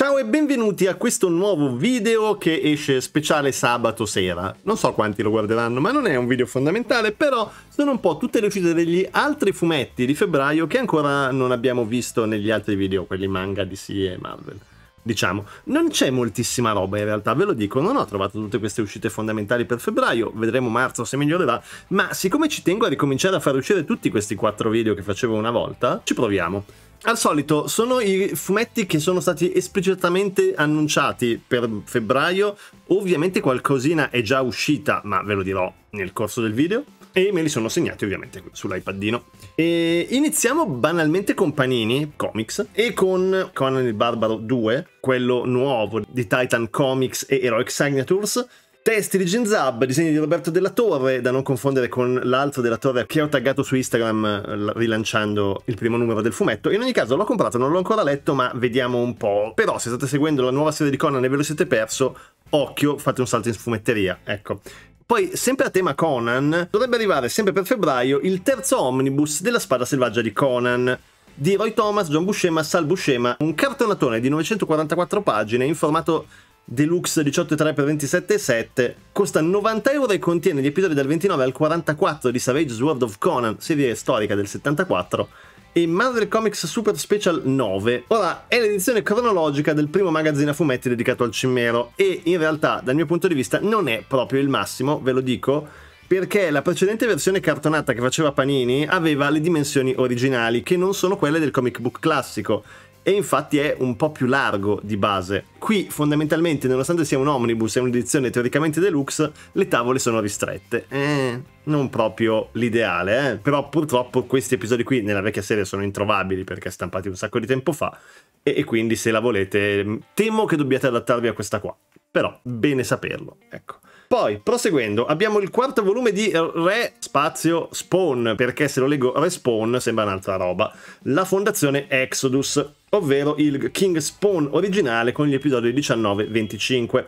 Ciao e benvenuti a questo nuovo video che esce speciale sabato sera. Non so quanti lo guarderanno, ma non è un video fondamentale, però sono un po' tutte le uscite degli altri fumetti di febbraio che ancora non abbiamo visto negli altri video, quelli manga DC e Marvel. Diciamo, non c'è moltissima roba in realtà, ve lo dico, non ho trovato tutte queste uscite fondamentali per febbraio, vedremo marzo se migliorerà, ma siccome ci tengo a ricominciare a far uscire tutti questi quattro video che facevo una volta, ci proviamo al solito sono i fumetti che sono stati esplicitamente annunciati per febbraio, ovviamente qualcosina è già uscita, ma ve lo dirò nel corso del video, e me li sono segnati ovviamente sull'iPadino. E iniziamo banalmente con Panini Comics e con Conan il Barbaro 2, quello nuovo di Titan Comics e Heroic Signatures, Testi di Genzab, disegni di Roberto Della Torre, da non confondere con l'altro Della Torre che ho taggato su Instagram eh, rilanciando il primo numero del fumetto. In ogni caso l'ho comprato, non l'ho ancora letto, ma vediamo un po'. Però se state seguendo la nuova serie di Conan e ve lo siete perso, occhio, fate un salto in fumetteria, ecco. Poi, sempre a tema Conan, dovrebbe arrivare sempre per febbraio il terzo omnibus della Spada Selvaggia di Conan di Roy Thomas, John Buscema, Sal Buscema, un cartonatone di 944 pagine in formato Deluxe 18,3 per 27,7 costa 90 euro e contiene gli episodi dal 29 al 44 di Savage's World of Conan, serie storica del 74, e Marvel Comics Super Special 9. Ora, è l'edizione cronologica del primo magazzino a fumetti dedicato al cimmero e in realtà, dal mio punto di vista, non è proprio il massimo, ve lo dico, perché la precedente versione cartonata che faceva Panini aveva le dimensioni originali, che non sono quelle del comic book classico, e infatti è un po' più largo di base. Qui fondamentalmente, nonostante sia un omnibus e un'edizione teoricamente deluxe, le tavole sono ristrette. Eh, non proprio l'ideale, eh. Però purtroppo questi episodi qui nella vecchia serie sono introvabili perché stampati un sacco di tempo fa e, e quindi se la volete mm, temo che dobbiate adattarvi a questa qua. Però bene saperlo, ecco. Poi, proseguendo, abbiamo il quarto volume di Re Spazio Spawn, perché se lo leggo Respawn sembra un'altra roba. La fondazione Exodus, ovvero il King Spawn originale con gli episodi 19-25.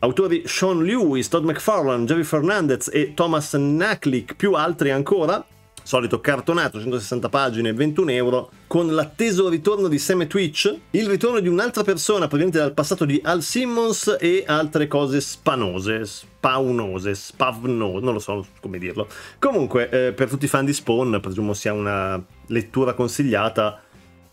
Autori Sean Lewis, Todd McFarlane, Jerry Fernandez e Thomas Knacklick, più altri ancora, solito cartonato, 160 pagine, 21 euro, con l'atteso ritorno di Sam Twitch, il ritorno di un'altra persona proveniente dal passato di Al Simmons e altre cose spanose, spaunose, spavnose, non lo so come dirlo. Comunque, eh, per tutti i fan di Spawn, presumo sia una lettura consigliata,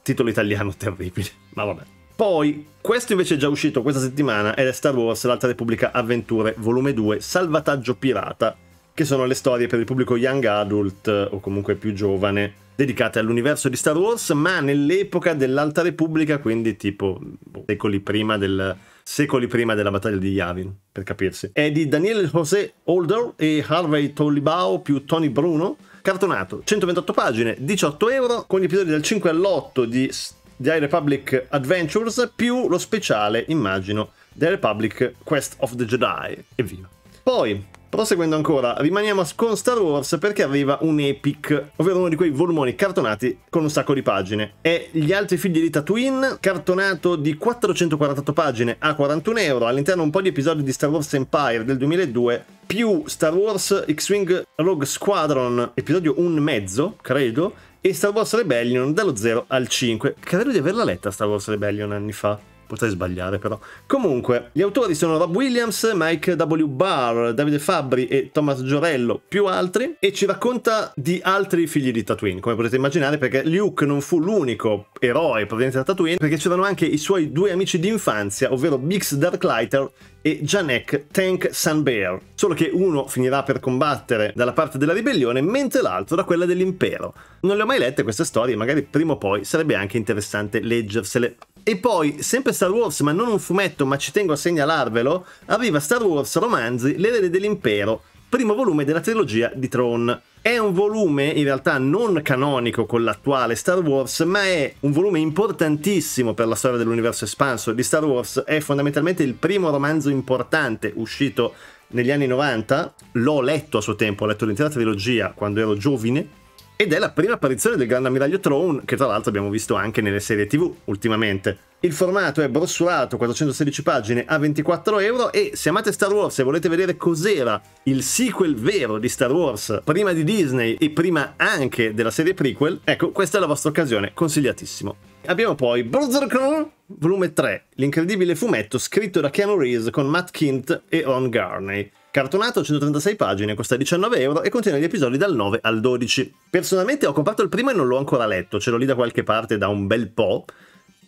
titolo italiano terribile, ma vabbè. Poi, questo invece è già uscito questa settimana ed è Star Wars L'Alta Repubblica Avventure, volume 2, Salvataggio Pirata, che sono le storie per il pubblico young adult eh, o comunque più giovane, dedicate all'universo di Star Wars, ma nell'epoca dell'Alta Repubblica, quindi tipo boh, secoli prima, del, secoli prima della battaglia di Yavin, per capirsi. È di Daniel José Older e Harvey Tolibao più Tony Bruno, Cartonato, 128 pagine, 18 euro, con gli episodi dal 5 all'8 di The Republic Adventures, più lo speciale, immagino, The Republic Quest of the Jedi. Evviva. Poi, Proseguendo ancora, rimaniamo con Star Wars perché arriva un epic, ovvero uno di quei volumoni cartonati con un sacco di pagine. È Gli altri figli di Tatooine, cartonato di 448 pagine a 41 euro, all'interno un po' di episodi di Star Wars Empire del 2002 più Star Wars X-Wing Rogue Squadron episodio 1 mezzo, credo, e Star Wars Rebellion dallo 0 al 5. Credo di averla letta Star Wars Rebellion anni fa. Potrei sbagliare però. Comunque, gli autori sono Rob Williams, Mike W. Barr, Davide Fabbri e Thomas Giorello, più altri, e ci racconta di altri figli di Tatooine, come potete immaginare, perché Luke non fu l'unico eroe proveniente da Tatooine, perché c'erano anche i suoi due amici d'infanzia, ovvero Bix Darklighter e Janek Tank Sunbear, solo che uno finirà per combattere dalla parte della ribellione mentre l'altro da quella dell'impero. Non le ho mai lette queste storie, magari prima o poi sarebbe anche interessante leggersele e poi, sempre Star Wars, ma non un fumetto, ma ci tengo a segnalarvelo, arriva Star Wars Romanzi, l'erede dell'impero, primo volume della trilogia di Tron. È un volume in realtà non canonico con l'attuale Star Wars, ma è un volume importantissimo per la storia dell'universo espanso di Star Wars. È fondamentalmente il primo romanzo importante uscito negli anni 90. L'ho letto a suo tempo, ho letto l'intera trilogia quando ero giovine, ed è la prima apparizione del Grande Ammiraglio Throne, che tra l'altro abbiamo visto anche nelle serie TV ultimamente. Il formato è brossurato, 416 pagine a 24 euro e se amate Star Wars e volete vedere cos'era il sequel vero di Star Wars, prima di Disney e prima anche della serie prequel, ecco, questa è la vostra occasione, consigliatissimo. Abbiamo poi Crew, volume 3, l'incredibile fumetto scritto da Keanu Reeves con Matt Kint e Ron Garney. Cartonato 136 pagine, costa 19 euro e contiene gli episodi dal 9 al 12. Personalmente ho comprato il primo e non l'ho ancora letto, ce l'ho lì da qualche parte da un bel po'.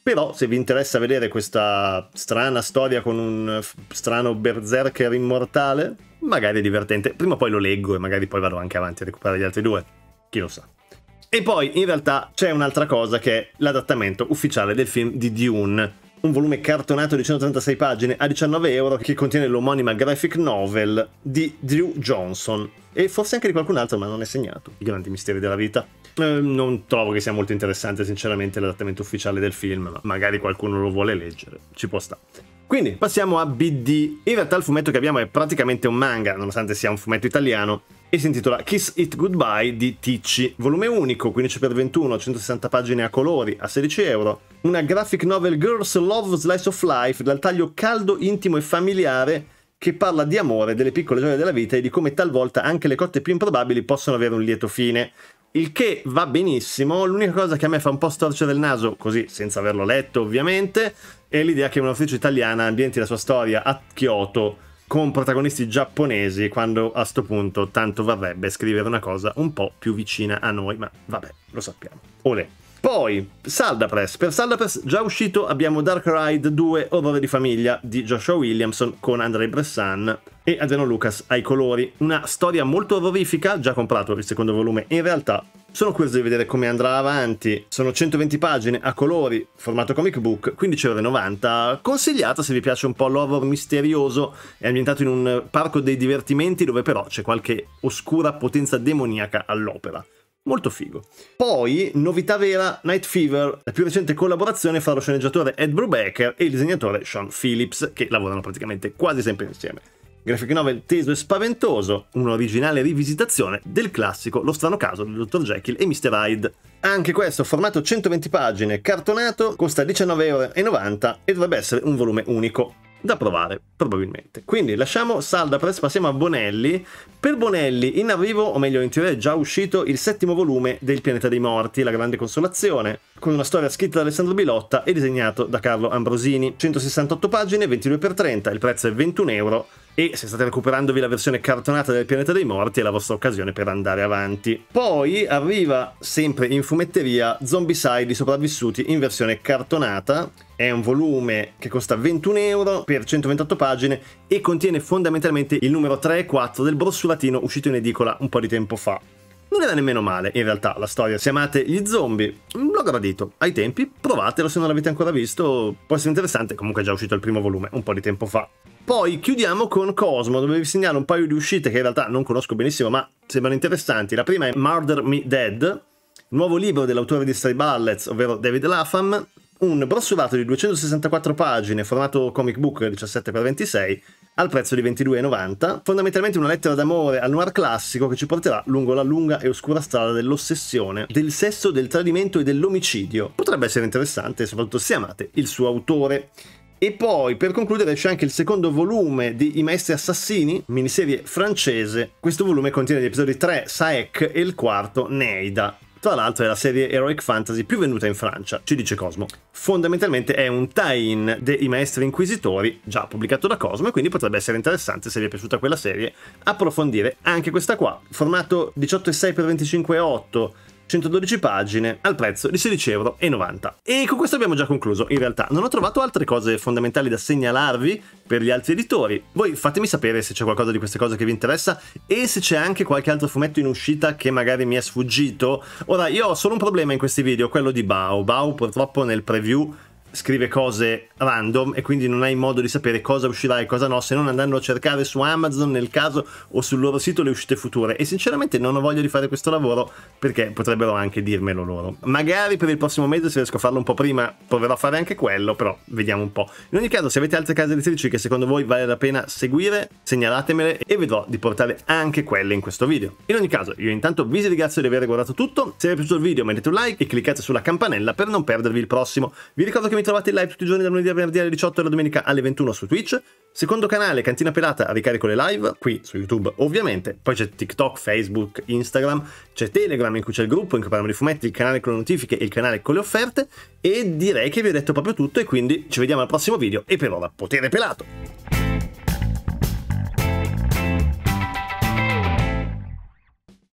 Però se vi interessa vedere questa strana storia con un strano berserker immortale, magari è divertente. Prima o poi lo leggo e magari poi vado anche avanti a recuperare gli altri due. Chi lo sa. E poi in realtà c'è un'altra cosa che è l'adattamento ufficiale del film di Dune, un volume cartonato di 136 pagine a 19 euro che contiene l'omonima graphic novel di Drew Johnson e forse anche di qualcun altro, ma non è segnato. I grandi misteri della vita. Eh, non trovo che sia molto interessante, sinceramente, l'adattamento ufficiale del film, ma magari qualcuno lo vuole leggere, ci può stare. Quindi passiamo a BD. In realtà il fumetto che abbiamo è praticamente un manga, nonostante sia un fumetto italiano, e si intitola Kiss It Goodbye di Ticci, volume unico, 15x21, 160 pagine a colori, a 16 euro, una graphic novel Girls Love Slice of Life dal taglio caldo, intimo e familiare che parla di amore, delle piccole gioie della vita e di come talvolta anche le cotte più improbabili possono avere un lieto fine. Il che va benissimo, l'unica cosa che a me fa un po' storcere il naso, così senza averlo letto ovviamente, è l'idea che un'autrice italiana ambienti la sua storia a Kyoto con protagonisti giapponesi quando a sto punto tanto varrebbe scrivere una cosa un po' più vicina a noi, ma vabbè, lo sappiamo. Olè. Poi, Salda Per Salda già uscito abbiamo Dark Ride 2 Orrore di famiglia di Joshua Williamson con Andrei Bressan e Adriano Lucas ai colori. Una storia molto horrorifica, già comprato il secondo volume, in realtà sono curioso di vedere come andrà avanti. Sono 120 pagine a colori, formato comic book, 15,90€. Consigliata se vi piace un po' l'horror misterioso. È ambientato in un parco dei divertimenti dove però c'è qualche oscura potenza demoniaca all'opera. Molto figo. Poi, novità vera, Night Fever, la più recente collaborazione fra lo sceneggiatore Ed Brubaker e il disegnatore Sean Phillips, che lavorano praticamente quasi sempre insieme graphic novel teso e spaventoso, un'originale rivisitazione del classico Lo strano caso del Dr. Jekyll e Mr. Hyde. Anche questo, formato 120 pagine, cartonato, costa 19,90€ e dovrebbe essere un volume unico da provare, probabilmente. Quindi lasciamo Salda Press, passiamo a Bonelli. Per Bonelli in arrivo, o meglio in teoria è già uscito, il settimo volume del Pianeta dei Morti, La Grande Consolazione, con una storia scritta da Alessandro Bilotta e disegnato da Carlo Ambrosini. 168 pagine, 22x30, il prezzo è 21 euro e se state recuperandovi la versione cartonata del pianeta dei morti è la vostra occasione per andare avanti. Poi arriva sempre in fumetteria Zombicide i sopravvissuti in versione cartonata è un volume che costa 21 euro per 128 pagine e contiene fondamentalmente il numero 3 e 4 del brossolatino uscito in edicola un po' di tempo fa. Non era nemmeno male, in realtà, la storia. Se amate gli zombie, mm, l'ho gradito. Ai tempi, provatelo se non l'avete ancora visto, può essere interessante, comunque è già uscito il primo volume un po' di tempo fa. Poi chiudiamo con Cosmo, dove vi segnalo un paio di uscite che in realtà non conosco benissimo, ma sembrano interessanti. La prima è Murder Me Dead, nuovo libro dell'autore di Stray Ballets, ovvero David Lapham, un brossurato di 264 pagine, formato comic book 17x26, al prezzo di 22,90, fondamentalmente una lettera d'amore al noir classico che ci porterà lungo la lunga e oscura strada dell'ossessione, del sesso, del tradimento e dell'omicidio. Potrebbe essere interessante, soprattutto se amate il suo autore. E poi, per concludere, c'è anche il secondo volume di I Maestri Assassini, miniserie francese. Questo volume contiene gli episodi 3, Saek, e il quarto, Neida. Tra l'altro è la serie Heroic Fantasy più venduta in Francia, ci dice Cosmo. Fondamentalmente è un tie-in dei Maestri Inquisitori, già pubblicato da Cosmo, e quindi potrebbe essere interessante, se vi è piaciuta quella serie, approfondire anche questa qua. Formato 18,6x25,8 112 pagine al prezzo di 16,90 euro. E con questo abbiamo già concluso. In realtà non ho trovato altre cose fondamentali da segnalarvi per gli altri editori. Voi fatemi sapere se c'è qualcosa di queste cose che vi interessa e se c'è anche qualche altro fumetto in uscita che magari mi è sfuggito. Ora, io ho solo un problema in questi video, quello di Bao. Bao purtroppo nel preview scrive cose random e quindi non hai modo di sapere cosa uscirà e cosa no se non andando a cercare su Amazon nel caso o sul loro sito le uscite future e sinceramente non ho voglia di fare questo lavoro perché potrebbero anche dirmelo loro magari per il prossimo mese se riesco a farlo un po' prima proverò a fare anche quello però vediamo un po' in ogni caso se avete altre case editrici che secondo voi vale la pena seguire segnalatemele e vedrò di portare anche quelle in questo video in ogni caso io intanto vi ringrazio di aver guardato tutto se vi è piaciuto il video mettete un like e cliccate sulla campanella per non perdervi il prossimo vi ricordo che mi trovate in live tutti i giorni dal lunedì a venerdì alle 18 e la domenica alle 21 su Twitch. Secondo canale, Cantina Pelata, ricarico le live, qui su YouTube ovviamente. Poi c'è TikTok, Facebook, Instagram, c'è Telegram in cui c'è il gruppo in cui parliamo di fumetti, il canale con le notifiche e il canale con le offerte. E direi che vi ho detto proprio tutto e quindi ci vediamo al prossimo video e per ora potere pelato!